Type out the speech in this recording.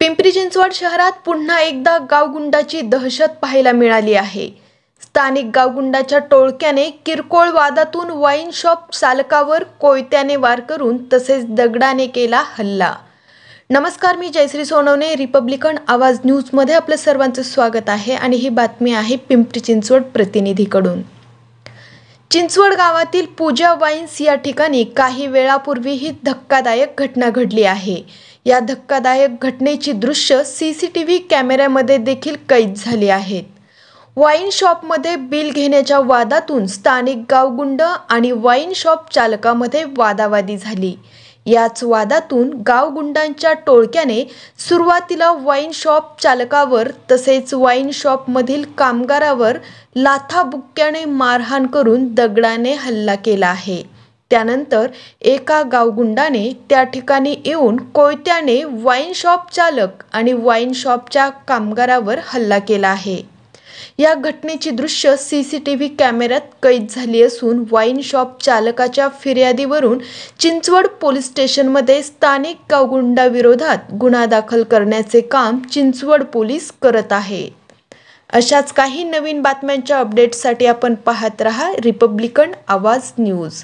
पिंपरी चिंचवड शहरात पुन्हा एकदा गावगुंडाची दहशत पाहायला मिळाली आहे स्थानिक गावगुंडाच्या टोळक्याने किरकोळ वादातून वाईन शॉप चालकावर कोयत्याने वार करून तसेच दगडाने केला हल्ला नमस्कार मी जयश्री सोनवणे रिपब्लिकन आवाज न्यूजमध्ये आपलं सर्वांचं स्वागत आहे आणि ही बातमी आहे पिंपरी चिंचवड प्रतिनिधीकडून चिंचवड गावातील पूजा वाईन्स या ठिकाणी काही वेळापूर्वी ही धक्कादायक घटना घडली आहे या धक्कादायक घटनेची दृश्य सी सी टी व्ही कॅमेऱ्यामध्ये देखील कैद झाली आहेत वाईन शॉपमध्ये बिल घेण्याच्या वादातून स्थानिक गावगुंड आणि वाईन शॉप चालकामध्ये वादावादी झाली याच वादातून गावगुंडांच्या टोळक्याने सुरुवातीला वाईन शॉप चालकावर तसेच वाईन शॉपमधील कामगारावर लाथाबुक्क्याने मारहाण करून दगडाने हल्ला केला आहे त्यानंतर एका गावगुंडाने त्या ठिकाणी येऊन कोयत्याने वाईन शॉप चालक आणि वाईन शॉपच्या कामगारावर हल्ला केला आहे या घटनेची दृश्य सी सी टी व्ही कॅमेऱ्यात कैद झाली असून वाईन शॉप चालकाच्या फिर्यादीवरून चिंचवड पोलीस स्टेशनमध्ये स्थानिक गावगुंडाविरोधात गुन्हा दाखल करण्याचे काम चिंचवड पोलीस करत आहे अशाच काही नवीन बातम्यांच्या अपडेटसाठी आपण पाहत रहा रिपब्लिकन आवाज न्यूज